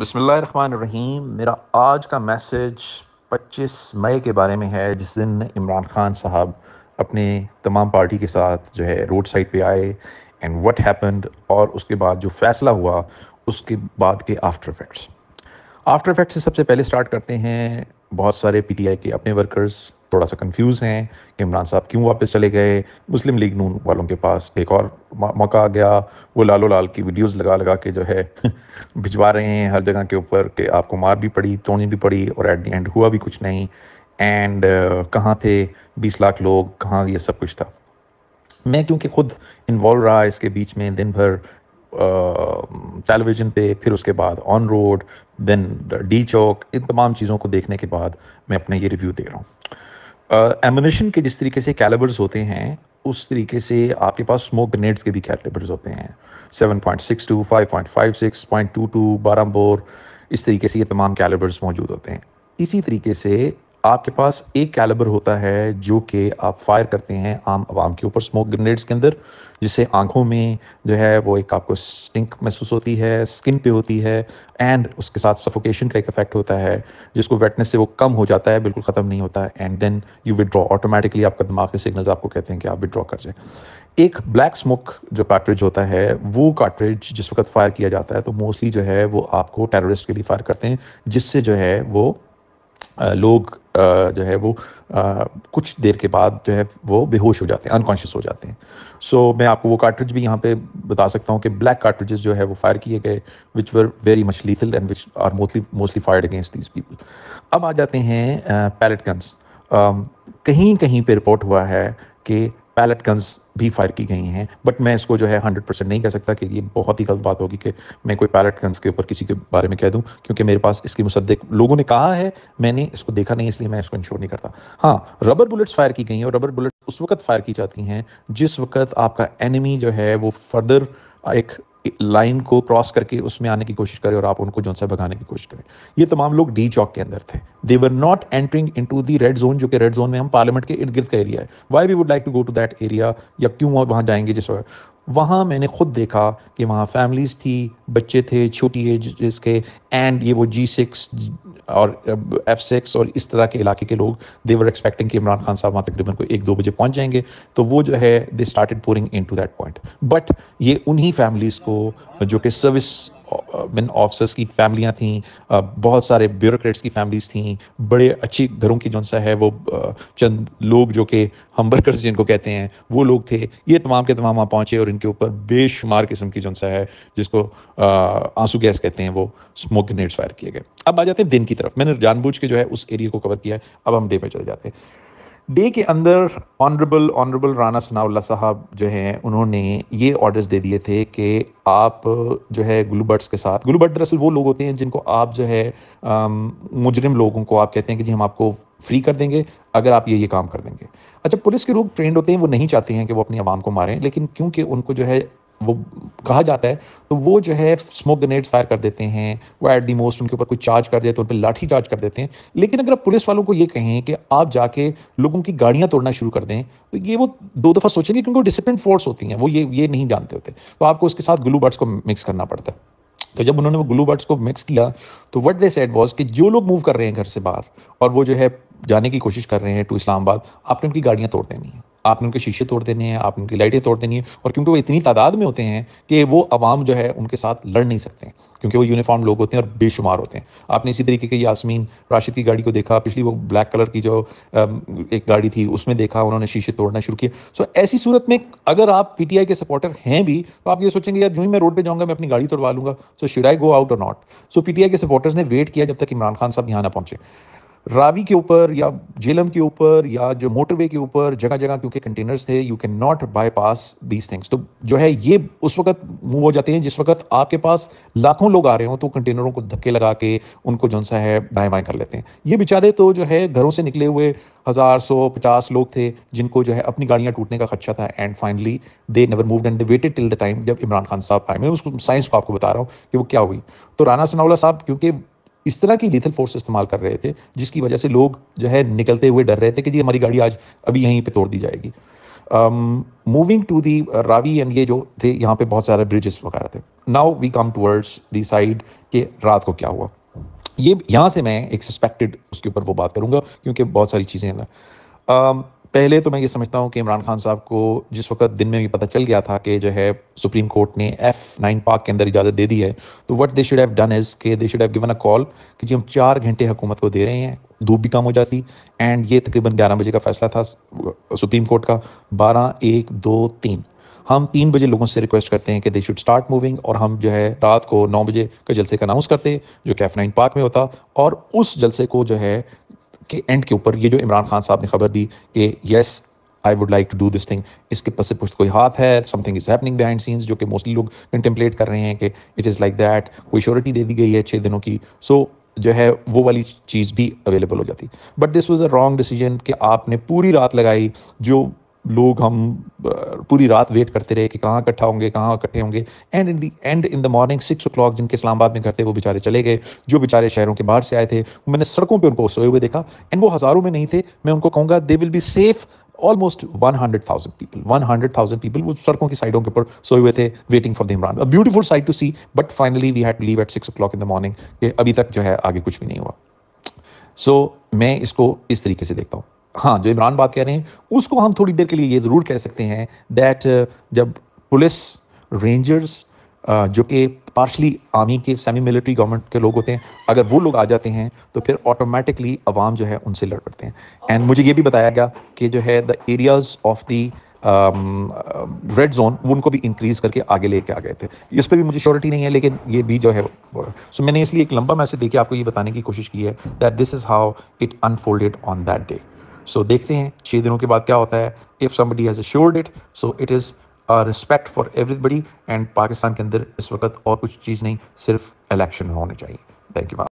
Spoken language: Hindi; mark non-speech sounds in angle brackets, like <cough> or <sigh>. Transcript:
बसमीम मेरा आज का मैसेज 25 मई के बारे में है जिस दिन इमरान ख़ान साहब अपने तमाम पार्टी के साथ जो है रोड साइड पे आए एंड व्हाट हैपेंड और उसके बाद जो फ़ैसला हुआ उसके बाद के आफ्टर इफ़ेक्ट्स आफ्टर इफ़ेक्ट्स से सबसे पहले स्टार्ट करते हैं बहुत सारे पीटीआई के अपने वर्कर्स थोड़ा सा कंफ्यूज हैं कि इमरान साहब क्यों वापस चले गए मुस्लिम लीग नून वालों के पास एक और मौका आ गया वो लालो लाल की वीडियोस लगा लगा के जो है <laughs> भिजवा रहे हैं हर जगह के ऊपर कि आपको मार भी पड़ी तोड़नी भी पड़ी और एट दी एंड हुआ भी कुछ नहीं एंड uh, कहाँ थे बीस लाख लोग कहाँ ये सब कुछ था मैं क्योंकि खुद इन्वॉल्व रहा इसके बीच में दिन भर टेलीविज़न uh, पे फिर उसके बाद on road then D Chowk इन तमाम चीज़ों को देखने के बाद मैं अपना ये रिव्यू दे रहा हूँ एमुनेशन के जिस तरीके से कैलिबर्स होते हैं उस तरीके से आपके पास स्मोक ग्रेनेड्स के भी कैलिबर्स होते हैं 7.62, 5.56, 0.22, बारह बोर इस तरीके से ये तमाम कैलिबर्स मौजूद होते हैं इसी तरीके से आपके पास एक कैलिबर होता है जो कि आप फायर करते हैं आम आवाम के ऊपर स्मोक ग्रेनेड्स के अंदर जिससे आंखों में जो है वो एक आपको स्टिंक महसूस होती है स्किन पे होती है एंड उसके साथ सफोकेशन का एक इफेक्ट होता है जिसको वेटनेस से वो कम हो जाता है बिल्कुल ख़त्म नहीं होता है and then you withdraw automatically आपका दिमाग के सिग्नल्स आपको कहते हैं कि आप विदड्रॉ कर जाए एक ब्लैक स्मोक जो कार्ट्रिज होता है वो कार्ट्रिज जिस वक्त फायर किया जाता है तो मोस्टली जो है वो आपको टेररिस्ट के लिए फायर करते हैं जिससे जो है वो लोग जो है वो कुछ देर के बाद जो है वो बेहोश हो जाते हैं अनकॉन्शियस हो जाते हैं सो so, मैं आपको वो कार्ट्रिज भी यहाँ पे बता सकता हूँ कि ब्लैक कार्ट्रिजेस जो है वो फायर किए गए which were very much lethal and which are mostly mostly fired against these people अब आ जाते हैं पैलेट गन्स कहीं कहीं पर रिपोर्ट हुआ है कि पैलेट गन्स भी फायर की गई हैं बट मैं इसको जो है हंड्रेड परसेंट नहीं कह सकता कि ये बहुत ही गलत बात होगी कि मैं कोई पैलेट गन्स के ऊपर किसी के बारे में कह दूँ क्योंकि मेरे पास इसकी मुसद्दिक लोगों ने कहा है मैंने इसको देखा नहीं इसलिए मैं इसको इंश्योर नहीं करता हाँ रबर बुलेट्स फायर की गई हैं और रबर बुलेट्स उस वक्त फायर की जाती हैं जिस वक्त आपका एनिमी जो है वो फर्दर एक लाइन को क्रॉस करके उसमें आने की कोशिश करें और आप उनको जो भगाने की कोशिश करें ये तमाम लोग डी चौक के अंदर थे they were not entering in to the red zone जो कि रेड जोन में हम पार्लियामेंट के इर्द गिर्द का एरिया है why we would like to go to that area या क्यों वहाँ जाएंगे जिस वहाँ मैंने खुद देखा कि वहाँ फैमिलीज़ थी बच्चे थे छोटी एज जिसके एंड ये वो जी सिक्स और एफ सिक्स और इस तरह के इलाके के लोग देवर एक्सपेक्टिंग कि इमरान खान साहब वहाँ तकरीबन कोई एक दो बजे पहुँच जाएंगे तो वो जो है they started pouring in to that point but ये उन्हीं फैमिलीज़ को जो कि सर्विस बिन ऑफिसर्स की फैमिलियाँ थी बहुत सारे ब्यूरोक्रेट्स की फैमिलीज थी बड़े अच्छी घरों की जो सा है वो चंद लोग जो कि हम वर्कर्स जिनको कहते हैं वो लोग थे ये तमाम के तमाम वहाँ पहुँचे और इनके ऊपर बेशुमार किस्म की जो सा है जिसको आंसू गैस कहते हैं वो स्मोक ग्रेनेड्स फायर किए गए अब आ जाते हैं दिन की तरफ मैंने जानबूझ के जो है उस एरिए को कवर किया है अब हम डे पर चले जाते हैं डे के अंदर ऑनरेबल ऑनरेबल राना सनाउल्ला साहब जो हैं उन्होंने ये ऑर्डर्स दे दिए थे कि आप जो है ग्लूबर्ट्स के साथ ग्लूबर्ट दरअसल वो लोग होते हैं जिनको आप जो है मुजरिम लोगों को आप कहते हैं कि जी हम आपको फ्री कर देंगे अगर आप ये ये काम कर देंगे अच्छा पुलिस के लोग ट्रेंड होते हैं वो नहीं चाहते हैं कि वो अपनी आवाम को मारें लेकिन क्योंकि उनको जो है वो कहा जाता है तो वो जो है स्मोक ग्रेनेड्स फायर कर देते हैं वो एट दी मोस्ट उनके ऊपर कोई चार्ज कर देते हैं तो उन पर लाठी चार्ज कर देते हैं लेकिन अगर आप पुलिस वालों को ये कहें कि आप जाके लोगों की गाड़ियाँ तोड़ना शुरू कर दें तो ये वो दो दफ़ा सोचेंगे क्योंकि वो डिसिप्लिन फोर्स होती हैं वो ये ये नहीं जानते होते तो आपको उसके साथ ग्लू बर्ड्स को मिक्स करना पड़ता है तो जब उन्होंने वो ग्लू बर्ड्स को मिक्स किया तो वट दे सेट वॉज कि जो लोग मूव कर रहे हैं घर से बाहर और वो जो है जाने की कोशिश कर रहे हैं टू इस्लामाबाद आपने उनकी गाड़ियाँ तोड़ देनी है आपने उनके शीशे तोड़ देने हैं आपने उनकी लाइटें तोड़ देनी है और क्योंकि वो इतनी तादाद में होते हैं कि वो आवाम जो है उनके साथ लड़ नहीं सकते क्योंकि वो यूनिफॉर्म लोग होते हैं और बेशुमार होते हैं आपने इसी तरीके की यासमीन राशिद की गाड़ी को देखा पिछली वो ब्लैक कलर की जो एक गाड़ी थी उसमें देखा उन्होंने शीशे तोड़ना शुरू किया सो ऐसी सूरत में अगर आप पीटीआई के सपोर्टर हैं भी तो आप ये सोचेंगे यार जो ही मैं रोड पर जाऊँगा मैं अपनी गाड़ी तोड़वा लूँगा so should I go out or not so PTI के सपोर्टर्स ने वेट किया जब तक इमरान खान साहब यहाँ ना पहुँचे रावी के ऊपर या झेलम के ऊपर या जो मोटरवे के ऊपर जगह जगह क्योंकि कंटेनर्स थे you can not bypass these things तो जो है ये उस वक्त मूव हो जाते हैं जिस वक्त आपके पास लाखों लोग आ रहे हो तो कंटेनरों को धक्के लगा के उनको जो सा है दाएँ बाएँ कर लेते हैं ये बेचारे तो जो है घरों से निकले हुए हज़ार सौ पचास लोग थे जिनको जो है अपनी गाड़ियाँ टूटने का खदशा था and finally they never move and they waited till the time जब इमरान खान साहब आए मैं उसको साइंस को आपको बता रहा हूँ कि वो क्या हुई तो राना सनावला साहब क्योंकि इस तरह की लिथल फोर्स इस्तेमाल कर रहे थे जिसकी वजह से लोग जो है निकलते हुए डर रहे थे कि जी हमारी गाड़ी आज अभी यहीं पे तोड़ दी जाएगी moving to the Ravi and ये जो थे यहाँ पे बहुत सारे ब्रिजेस वगैरह थे now we come towards the side के रात को क्या हुआ ये यहाँ से मैं एक सस्पेक्टेड उसके ऊपर वो बात करूँगा क्योंकि बहुत सारी चीज़ें हैं um, पहले तो मैं ये समझता हूँ कि इमरान खान साहब को जिस वक्त दिन में भी पता चल गया था कि जो है सुप्रीम कोर्ट ने एफ नाइन पार्क के अंदर इजाज़त दे दी है तो what they should have done is के they should have given a call कि जी हम चार घंटे हुकूमत को दे रहे हैं धूप भी कम हो जाती एंड ये तकरीबन ग्यारह बजे का फैसला था सुप्रीम कोर्ट का बारह एक दो तीन हम तीन बजे लोगों से रिक्वेस्ट करते हैं कि दे शुड स्टार्ट मूविंग और हम जो है रात को नौ बजे के जलसे का अनाउंस करते जो कैफ नाइन पार्क में होता और उस जलसे को जो है के एंड के ऊपर ये जो इमरान खान साहब ने खबर दी कि yes I would like to do this thing इसके पस पुष्ट कोई हाथ है something is happening behind scenes जो कि मोस्टली लोग कंटेम्पलेट कर रहे हैं कि इट इज़ लाइक दैट कोई श्योरिटी दे दी गई है छः दिनों की सो so, जो है वो वाली चीज़ भी अवेलेबल हो जाती but this was a wrong decision कि आपने पूरी रात लगाई जो लोग हम पूरी रात वेट करते रहे कि कहाँ इकट्ठा होंगे कहाँ इकट्ठे होंगे and in the end in the morning six o'clock जिनके इस्लामाबाद में घर थे वो बेचारे चले गए जो बेचारे शहरों के बाहर से आए थे मैंने सड़कों पे उनको सोए हुए देखा एंड वो हज़ारों में नहीं थे मैं उनको कहूँगा they will be safe almost one hundred thousand people one hundred thousand people वो सड़कों की साइडों के ऊपर सोए हुए थे waiting for the Imran a beautiful side to see but finally we had to leave at six o'clock in the morning अभी तक जो है आगे कुछ भी नहीं हुआ सो so, मैं इसको इस तरीके से देखता हूँ हाँ जो इमरान बात कह रहे हैं उसको हम थोड़ी देर के लिए ये ज़रूर कह सकते हैं दैट uh, जब पुलिस रेंजर्स uh, जो कि पार्शली आर्मी के सेमी मिलिट्री गवर्नमेंट के लोग होते हैं अगर वो लोग आ जाते हैं तो फिर ऑटोमेटिकली आवाम जो है उनसे लड़ पड़ते हैं एंड मुझे ये भी बताया गया कि जो है the areas of the red zone वो उनको भी इंक्रीज करके आगे लेके आ गए थे इस पर भी मुझे श्योरिटी नहीं है लेकिन ये भी जो है सो so, मैंने इसलिए एक लंबा मैसेज देखिए आपको ये बताने की कोशिश की है that this is how it unfolded on that day so so, देखते हैं छः दिनों के बाद क्या होता है if somebody has assured it so it is respect for everybody and Pakistan के अंदर इस वक्त और कुछ चीज़ नहीं सिर्फ इलेक्शन होने चाहिए थैंक यू